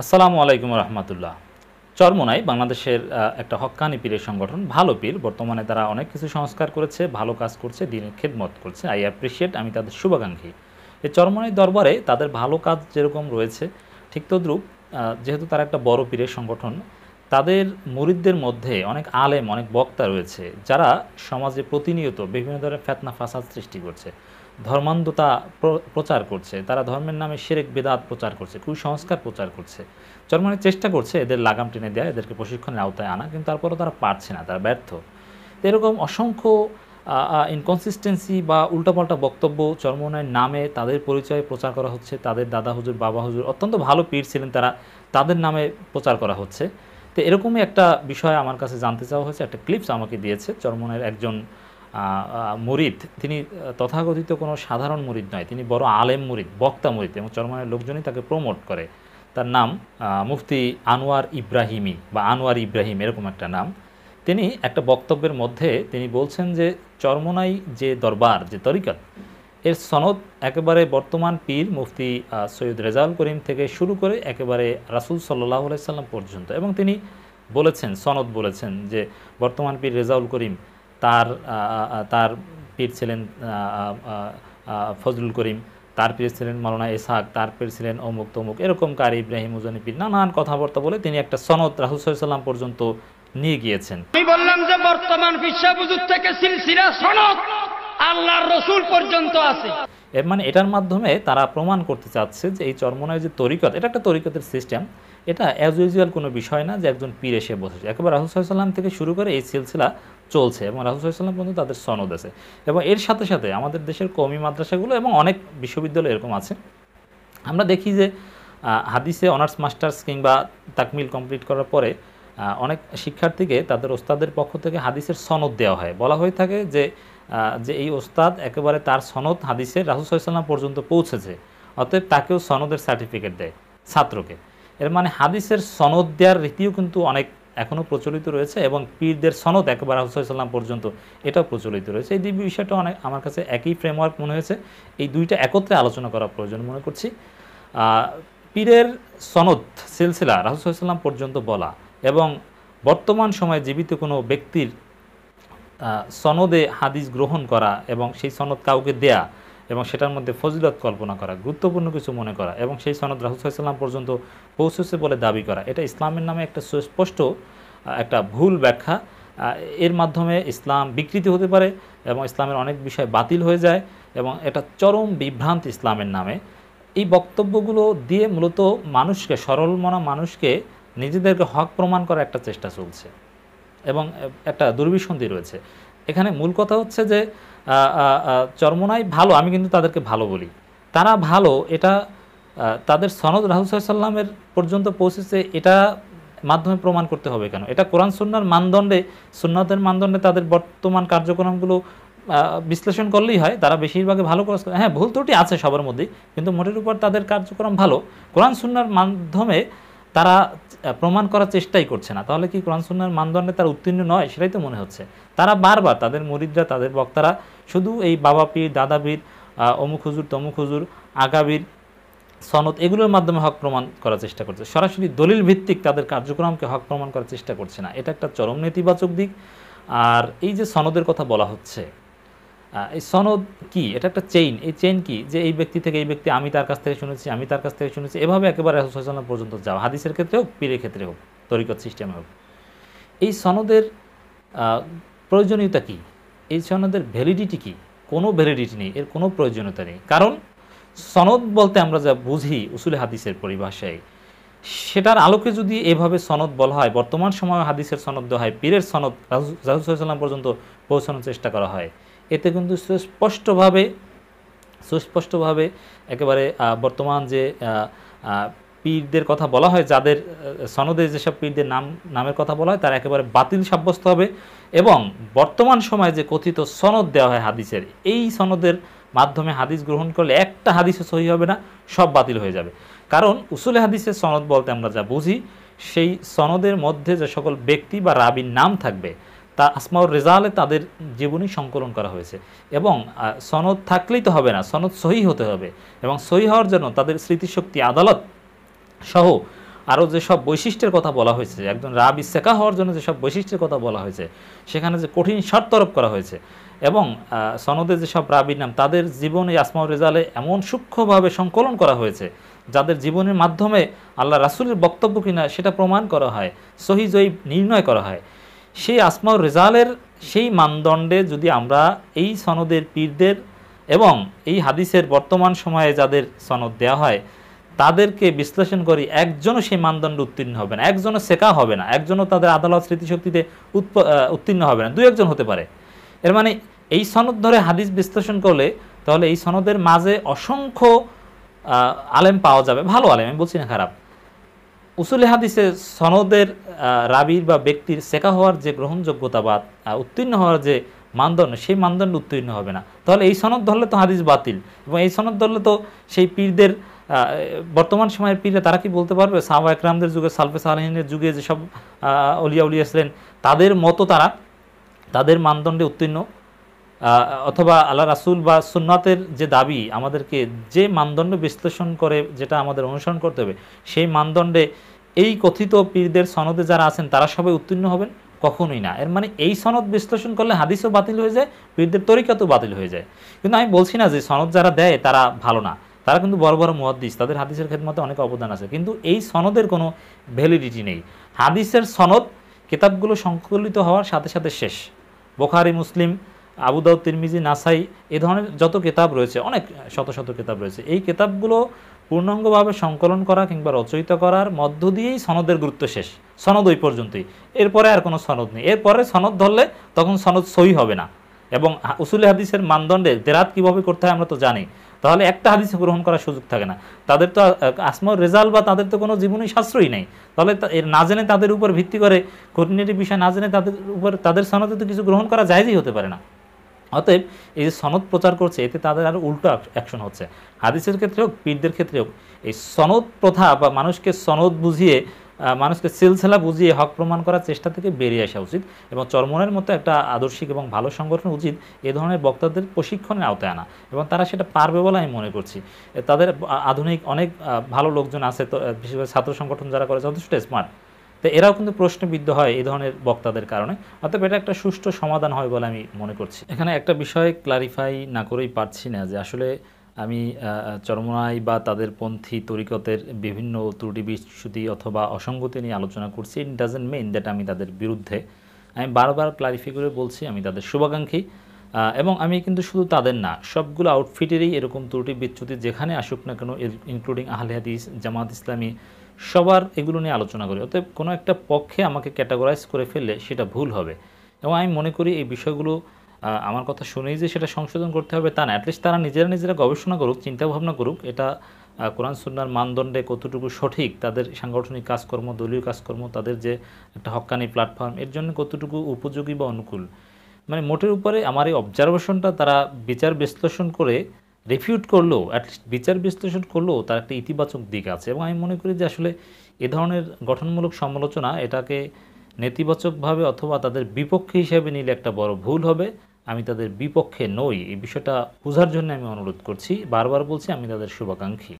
আসসালামু আলাইকুম রহমতুল্লাহ চরমোনাই বাংলাদেশের একটা হক্কানি পীরের সংগঠন ভালো পীর বর্তমানে তারা অনেক কিছু সংস্কার করেছে ভালো কাজ করছে দিনের খেদমত করছে আই অ্যাপ্রিসিয়েট আমি তাদের শুভাকাঙ্ক্ষী এই চরমোনাই দরবারে তাদের ভালো কাজ যেরকম রয়েছে ঠিক তদ্রুপ যেহেতু তারা একটা বড় পীরের সংগঠন তাদের মুরিদদের মধ্যে অনেক আলেম অনেক বক্তা রয়েছে যারা সমাজে প্রতিনিয়ত বিভিন্ন ধরনের ফেতনা ফাসাদ সৃষ্টি করছে ধর্মান্ধতা প্রচার করছে তারা ধর্মের নামে সেরেক বেদাত প্রচার করছে কুসংস্কার প্রচার করছে জর্মানি চেষ্টা করছে এদের লাগাম টেনে দেয়া এদেরকে প্রশিক্ষণের আওতায় আনা কিন্তু তারপরেও তারা পারছে না তারা ব্যর্থ এরকম অসংখ্য ইনকনসিস্টেন্সি বা উল্টাপাল্টা বক্তব্য চর্মনায়ের নামে তাদের পরিচয়ে প্রচার করা হচ্ছে তাদের দাদা হুজুর বাবা হুজুর অত্যন্ত ভালো পীর ছিলেন তারা তাদের নামে প্রচার করা হচ্ছে তো এরকমই একটা বিষয় আমার কাছে জানতে চাওয়া হয়েছে একটা ক্লিপস আমাকে দিয়েছে চর্মনের একজন মুরিদ তিনি তথাকথিত কোনো সাধারণ মুরিদ নয় তিনি বড় আলেম মুরিদ বক্তা মুরিদ এবং চরমানের লোকজনই তাকে প্রমোট করে তার নাম মুফতি আনোয়ার ইব্রাহিমি বা আনোয়ার ইব্রাহিম এরকম একটা নাম তিনি একটা বক্তব্যের মধ্যে তিনি বলছেন যে চরমনাই যে দরবার যে তরিকত এর সনদ একেবারে বর্তমান পীর মুফতি সৈয়দ রেজাউল করিম থেকে শুরু করে একেবারে রাসুল সাল্লাহ সাল্লাম পর্যন্ত এবং তিনি বলেছেন সনদ বলেছেন যে বর্তমান পীর রেজাউল করিম তার পীর ছিলেন ফজলুল করিম তার পীর ছিলেন মালানা ইসহাক তার পীর ছিলেন অমুক তমুক এরকম কার ইব্রাহিম উজানিপীর নানান কথাবার্তা বলে তিনি একটা সনদ রাহুসাল্লাম পর্যন্ত নিয়ে গিয়েছেন আমি বললাম যে বর্তমান বিশ্বাবুজুর থেকে সিলসিলা সনদ আল্লাহর রসুল পর্যন্ত আছে এর মানে এটার মাধ্যমে তারা প্রমাণ করতে চাচ্ছে যে এই চর্মনায় যে তরিকত এটা একটা তরিকতের সিস্টেম এটা অ্যাজ ইউজুয়াল কোনো বিষয় না যে একজন পীর এসে বসেছে একেবারে রাহুসাল্লাম থেকে শুরু করে এই সিলসিলা চলছে এবং রাহুসাল্লাম পর্যন্ত তাদের সনদ আছে এবং এর সাথে সাথে আমাদের দেশের কমি মাদ্রাসাগুলো এবং অনেক বিশ্ববিদ্যালয় এরকম আছে আমরা দেখি যে হাদিসে অনার্স মাস্টার্স কিংবা তাকমিল কমপ্লিট করার পরে অনেক শিক্ষার্থীকে তাদের ওস্তাদের পক্ষ থেকে হাদিসের সনদ দেওয়া হয় বলা হয়ে থাকে যে যে এই ওস্তাদ একেবারে তার সনদ হাদিসে রাহুসাল্লাম পর্যন্ত পৌঁছেছে অতএব তাকেও সনদের সার্টিফিকেট দেয় ছাত্রকে এর মানে হাদিসের সনদ দেওয়ার রীতিও কিন্তু অনেক এখনও প্রচলিত রয়েছে এবং পীরদের সনদ একবার রাহুসাল্লাম পর্যন্ত এটাও প্রচলিত রয়েছে এই দুই বিষয়টা অনেক আমার কাছে একই ফ্রেমওয়ার্ক মনে হয়েছে এই দুইটা একত্রে আলোচনা করা প্রয়োজন মনে করছি পীরের সনদ সিলসিলা রাহুসাল্লাম পর্যন্ত বলা এবং বর্তমান সময়ে জীবিত কোনো ব্যক্তির সনদে হাদিস গ্রহণ করা এবং সেই সনদ কাউকে দেয়া এবং সেটার মধ্যে ফজিলত কল্পনা করা গুরুত্বপূর্ণ কিছু মনে করা এবং সেই সনদ রাহুসাল্লাম পর্যন্ত পৌঁছেছে বলে দাবি করা এটা ইসলামের নামে একটা সুস্পষ্ট একটা ভুল ব্যাখ্যা এর মাধ্যমে ইসলাম বিকৃতি হতে পারে এবং ইসলামের অনেক বিষয় বাতিল হয়ে যায় এবং এটা চরম বিভ্রান্ত ইসলামের নামে এই বক্তব্যগুলো দিয়ে মূলত মানুষকে সরল মনা মানুষকে নিজেদেরকে হক প্রমাণ করার একটা চেষ্টা চলছে এবং একটা দুর্বিসন্ধি রয়েছে এখানে মূল কথা হচ্ছে যে চরমনাই ভালো আমি কিন্তু তাদেরকে ভালো বলি তারা ভালো এটা তাদের সনদ রাহুল রাহুসাল্লামের পর্যন্ত পৌঁছেছে এটা মাধ্যমে প্রমাণ করতে হবে কেন এটা কোরআন সুন্নার মানদণ্ডে সুন্নাতের মানদণ্ডে তাদের বর্তমান কার্যক্রমগুলো বিশ্লেষণ করলেই হয় তারা বেশিরভাগে ভালো কাজ হ্যাঁ ভুল ত্রুটি আছে সবার মধ্যেই কিন্তু মোটের উপর তাদের কার্যক্রম ভালো কোরআন সুন্নার মাধ্যমে তারা প্রমাণ করার চেষ্টাই করছে না তাহলে কি কোরআন সুন্নার মানদণ্ডে তারা উত্তীর্ণ নয় সেটাই তো মনে হচ্ছে তারা বারবার তাদের মরিদরা তাদের বক্তারা শুধু এই বাবা পীর দাদাবীর অমুক হুজুর তমুক হুজুর আগাবীর সনদ এগুলোর মাধ্যমে হক প্রমাণ করার চেষ্টা করছে সরাসরি দলিল ভিত্তিক তাদের কার্যক্রমকে হক প্রমাণ করার চেষ্টা করছে না এটা একটা চরম নেতিবাচক দিক আর এই যে সনদের কথা বলা হচ্ছে এই সনদ কি এটা একটা চেইন এই চেইন কি যে এই ব্যক্তি থেকে এই ব্যক্তি আমি তার কাছ থেকে শুনেছি আমি তার কাছ থেকে শুনেছি এভাবে একেবারে রাসুসাল্লাম পর্যন্ত যাও হাদিসের ক্ষেত্রে হোক পীরের ক্ষেত্রে হোক তরিকত সিস্টেমে হোক এই সনদের প্রয়োজনীয়তা কি এই সনদের ভ্যালিডিটি কি কোনো ভ্যালিডিটি নেই এর কোনো প্রয়োজনীয়তা নেই কারণ সনদ বলতে আমরা যা বুঝি উসুলে হাদিসের পরিভাষায় সেটার আলোকে যদি এভাবে সনদ বলা হয় বর্তমান সময়ে হাদিসের সনদ দেওয়া হয় পীরের সনদ রাহুসাল্লাম পর্যন্ত পৌঁছানোর চেষ্টা করা হয় এতে কিন্তু সুস্পষ্টভাবে সুস্পষ্টভাবে একেবারে বর্তমান যে পীরদের কথা বলা হয় যাদের সনদে যেসব পীরদের নাম নামের কথা বলা হয় তারা একেবারে বাতিল সাব্যস্ত হবে এবং বর্তমান সময়ে যে কথিত সনদ দেওয়া হয় হাদিসের এই সনদের মাধ্যমে হাদিস গ্রহণ করলে একটা হাদিসও সহি হবে না সব বাতিল হয়ে যাবে কারণ উসুলে হাদিসের সনদ বলতে আমরা যা বুঝি সেই সনদের মধ্যে যে সকল ব্যক্তি বা রাবির নাম থাকবে তা আসমাউর রেজালে তাদের জীবনী সংকলন করা হয়েছে এবং সনদ থাকলেই তো হবে না সনদ সহি হতে হবে এবং সহি হওয়ার জন্য তাদের স্মৃতিশক্তি আদালত সহ আরও যেসব বৈশিষ্ট্যের কথা বলা হয়েছে একজন রাব ইসেকা হওয়ার জন্য যেসব বৈশিষ্ট্যের কথা বলা হয়েছে সেখানে যে কঠিন শর্ত আরোপ করা হয়েছে এবং সনদে যেসব রাবির নাম তাদের জীবনে আসমাউর রেজালে এমন সূক্ষ্মভাবে সংকলন করা হয়েছে যাদের জীবনের মাধ্যমে আল্লাহ রাসুলের বক্তব্য কিনা সেটা প্রমাণ করা হয় সহি জয়ী নির্ণয় করা হয় সেই আসমাউর রেজালের সেই মানদণ্ডে যদি আমরা এই সনদের পীরদের এবং এই হাদিসের বর্তমান সময়ে যাদের সনদ দেওয়া হয় তাদেরকে বিশ্লেষণ করি একজনও সেই মানদণ্ড উত্তীর্ণ হবে না একজনও শেখা হবে না একজনও তাদের আদালত স্মৃতিশক্তিতে উৎপ উত্তীর্ণ হবে না দু একজন হতে পারে এর মানে এই সনদ ধরে হাদিস বিশ্লেষণ করলে তাহলে এই সনদের মাঝে অসংখ্য আলেম পাওয়া যাবে ভালো আলেম আমি বলছি না খারাপ উসুলে হাদিসে সনদের রাবির বা ব্যক্তির শেখা হওয়ার যে গ্রহণযোগ্যতা বা উত্তীর্ণ হওয়ার যে মানদণ্ড সেই মানদণ্ড উত্তীর্ণ হবে না তাহলে এই সনদ ধরলে তো হাদিস বাতিল এবং এই সনদ ধরলে তো সেই পীরদের বর্তমান সময়ের পীরে তারা কি বলতে পারবে সাহবা একরামদের যুগে সালফে সালহিনের যুগে যেসব অলিয়া উলিয়া ছিলেন তাদের মতো তারা তাদের মানদণ্ডে উত্তীর্ণ অথবা আল্লাহ রাসুল বা সুন্নাতের যে দাবি আমাদেরকে যে মানদণ্ড বিশ্লেষণ করে যেটা আমাদের অনুসরণ করতে হবে সেই মানদণ্ডে এই কথিত পীরদের সনদে যারা আছেন তারা সবাই উত্তীর্ণ হবেন কখনোই না এর মানে এই সনদ বিশ্লেষণ করলে হাদিসও বাতিল হয়ে যায় পীরদের তরিকাতও বাতিল হয়ে যায় কিন্তু আমি বলছি না যে সনদ যারা দেয় তারা ভালো না তারা কিন্তু বড় বড় মুহাদ্দিস তাদের হাদিসের খেদমতে অনেক অবদান আছে কিন্তু এই সনদের কোনো ভ্যালিডিটি নেই হাদিসের সনদ কিতাবগুলো সংকলিত হওয়ার সাথে সাথে শেষ বোখারি মুসলিম আবু দাউদ তিরমিজি নাসাই এ ধরনের যত কেতাব রয়েছে অনেক শত শত কেতাব রয়েছে এই কেতাবগুলো পূর্ণাঙ্গভাবে সংকলন করা কিংবা রচয়িত করার মধ্য দিয়েই সনদের গুরুত্ব শেষ সনদ ওই পর্যন্তই এরপরে আর কোনো সনদ নেই এরপরে সনদ ধরলে তখন সনদ সই হবে না এবং উসুল হাদিসের মানদণ্ডে দেরাত কীভাবে করতে হয় আমরা তো জানি তাহলে একটা হাদিস গ্রহণ করার সুযোগ থাকে না তাদের তো আসমর রেজাল্ট বা তাদের তো কোনো জীবনী সাশ্রয়ই নেই তাহলে এর না জেনে তাদের উপর ভিত্তি করে কঠিনিটির বিষয় না জেনে তাদের উপর তাদের সনদে তো কিছু গ্রহণ করা যায়জই হতে পারে না অতএব এই যে সনদ প্রচার করছে এতে তাদের আরও উল্টো অ্যাকশন হচ্ছে হাদিসের ক্ষেত্রে হোক পীরদের ক্ষেত্রে হোক এই সনদ প্রথা বা মানুষকে সনদ বুঝিয়ে মানুষকে সিলসিলা বুঝিয়ে হক প্রমাণ করার চেষ্টা থেকে বেরিয়ে আসা উচিত এবং চরমনের মতো একটা আদর্শিক এবং ভালো সংগঠন উচিত এ ধরনের বক্তাদের প্রশিক্ষণের আওতায় আনা এবং তারা সেটা পারবে বলে আমি মনে করছি তাদের আধুনিক অনেক ভালো লোকজন আছে তো বিশেষ করে ছাত্র সংগঠন যারা করে যথেষ্ট স্মার্ট তো এরাও কিন্তু প্রশ্নবিদ্ধ হয় এই ধরনের বক্তাদের কারণে অর্থাৎ এটা একটা সুষ্ঠু সমাধান হয় বলে আমি মনে করছি এখানে একটা বিষয় ক্লারিফাই না করেই পারছি না যে আসলে আমি চরমনাই বা তাদের পন্থী তরিকতের বিভিন্ন ত্রুটি বিচ্যুতি অথবা অসঙ্গতি নিয়ে আলোচনা করছি ইট ডাজেন্ট মেন দ্যাট আমি তাদের বিরুদ্ধে আমি বারবার ক্লারিফাই করে বলছি আমি তাদের শুভাকাঙ্ক্ষী এবং আমি কিন্তু শুধু তাদের না সবগুলো আউটফিটেরই এরকম ত্রুটি বিচ্ছুতি যেখানে আসুক না কেন ইনক্লুডিং আহলে হাদিস জামাত ইসলামী সবার এগুলো নিয়ে আলোচনা করি অতএব কোনো একটা পক্ষে আমাকে ক্যাটাগরাইজ করে ফেললে সেটা ভুল হবে এবং আমি মনে করি এই বিষয়গুলো আমার কথা শুনেই যে সেটা সংশোধন করতে হবে তা না অ্যাটলিস্ট তারা নিজেরা নিজেরা গবেষণা করুক চিন্তাভাবনা করুক এটা কোরআন সুন্নার মানদণ্ডে কতটুকু সঠিক তাদের সাংগঠনিক কাজকর্ম দলীয় কাজকর্ম তাদের যে একটা হক্কানি প্ল্যাটফর্ম এর জন্য কতটুকু উপযোগী বা অনুকূল মানে মোটের উপরে আমার এই অবজারভেশনটা তারা বিচার বিশ্লেষণ করে রেফিউট করলেও অ্যাটলিস্ট বিচার বিশ্লেষণ করলেও তার একটা ইতিবাচক দিক আছে এবং আমি মনে করি যে আসলে এ ধরনের গঠনমূলক সমালোচনা এটাকে নেতিবাচকভাবে অথবা তাদের বিপক্ষে হিসাবে নিলে একটা বড় ভুল হবে আমি তাদের বিপক্ষে নই এই বিষয়টা বোঝার জন্য আমি অনুরোধ করছি বারবার বলছি আমি তাদের শুভাকাঙ্ক্ষী